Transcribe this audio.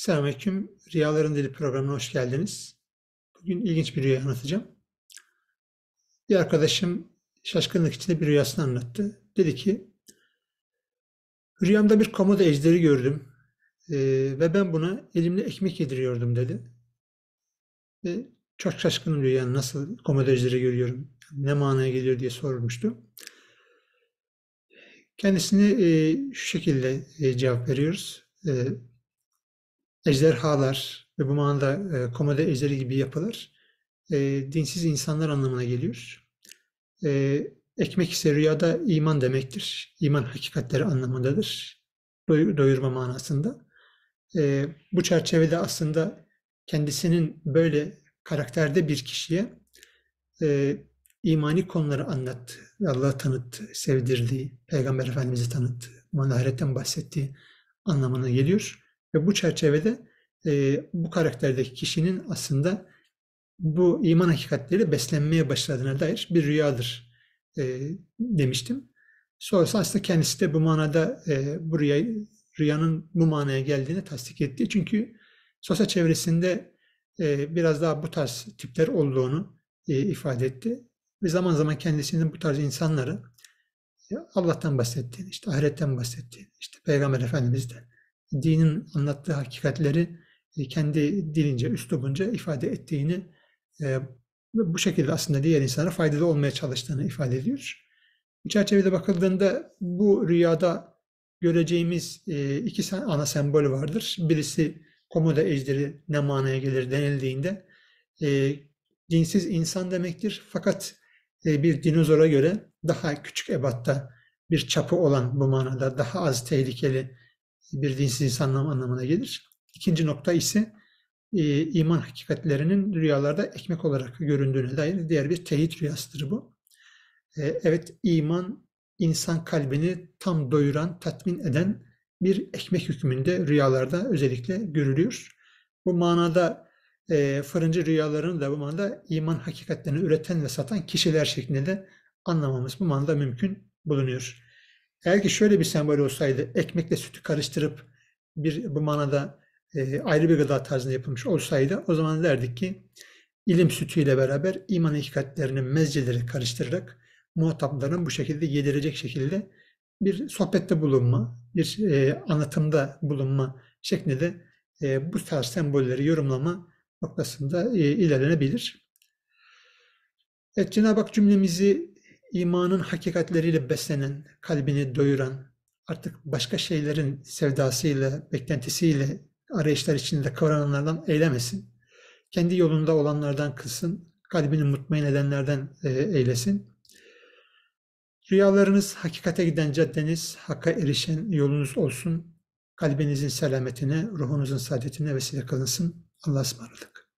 Selamünaleyküm. Rüyaların Dili programına hoş geldiniz. Bugün ilginç bir rüya anlatacağım. Bir arkadaşım şaşkınlık içinde bir rüyasını anlattı. Dedi ki, rüyamda bir komodo ejderi gördüm e, ve ben buna elimle ekmek yediriyordum dedi. Ve çok şaşkınım diyor yani nasıl komodo ejderi görüyorum, ne manaya geliyor diye sormuştu. Kendisine e, şu şekilde e, cevap veriyoruz ejderhalar ve bu manada e, komode ejderi gibi yapılar e, dinsiz insanlar anlamına geliyor. E, ekmek ise rüyada iman demektir. İman hakikatleri anlamındadır. Doy, doyurma manasında. E, bu çerçevede aslında kendisinin böyle karakterde bir kişiye e, imani konuları anlattı. Allah'ı tanıttı, sevdirdiği, Peygamber Efendimiz'i tanıttı, muharetten bahsettiği anlamına geliyor. Ve bu çerçevede e, bu karakterdeki kişinin aslında bu iman hakikatleri beslenmeye başladığına dair bir rüyadır e, demiştim. Sonrasında aslında kendisi de bu manada e, bu rüyayı, rüyanın bu manaya geldiğini tasdik etti. Çünkü sosyal çevresinde e, biraz daha bu tarz tipler olduğunu e, ifade etti. Ve zaman zaman kendisinin bu tarz insanları Allah'tan bahsettiğini, işte ahiretten bahsettiğini, işte Peygamber Efendimiz'den, dinin anlattığı hakikatleri e, kendi dilince, üslubunca ifade ettiğini e, bu şekilde aslında diğer insana faydalı olmaya çalıştığını ifade ediyor. Bu çerçevede bakıldığında bu rüyada göreceğimiz e, iki ana sembol vardır. Birisi komoda ejderi ne manaya gelir denildiğinde cinsiz insan demektir. Fakat bir dinozora göre daha küçük ebatta bir çapı olan bu manada daha az tehlikeli bir dinsiz insan anlamına gelir. İkinci nokta ise e, iman hakikatlerinin rüyalarda ekmek olarak göründüğüne dair diğer bir teyit rüyasıdır bu. E, evet iman insan kalbini tam doyuran, tatmin eden bir ekmek hükmünde rüyalarda özellikle görülüyor. Bu manada e, fırıncı rüyalarını da bu manada iman hakikatlerini üreten ve satan kişiler şeklinde de anlamamız bu manada mümkün bulunuyor. Eğer ki şöyle bir sembol olsaydı, ekmekle sütü karıştırıp bir bu manada e, ayrı bir gıda tarzında yapılmış olsaydı o zaman derdik ki ilim sütüyle beraber iman hakikatlerinin mezceleri karıştırarak muhatapların bu şekilde yedirecek şekilde bir sohbette bulunma, bir e, anlatımda bulunma şeklinde e, bu tarz sembolleri yorumlama noktasında e, ilerlenebilir. Evet, Cenab-ı Hak cümlemizi imanın hakikatleriyle beslenen, kalbini doyuran, artık başka şeylerin sevdasıyla, beklentisiyle, arayışlar içinde kavrananlardan eylemesin. Kendi yolunda olanlardan kılsın, kalbini mutmain edenlerden e, eylesin. Rüyalarınız hakikate giden caddeniz, hakka erişen yolunuz olsun. Kalbinizin selametine, ruhunuzun saadetine vesile kılınsın. Allah'a ısmarladık.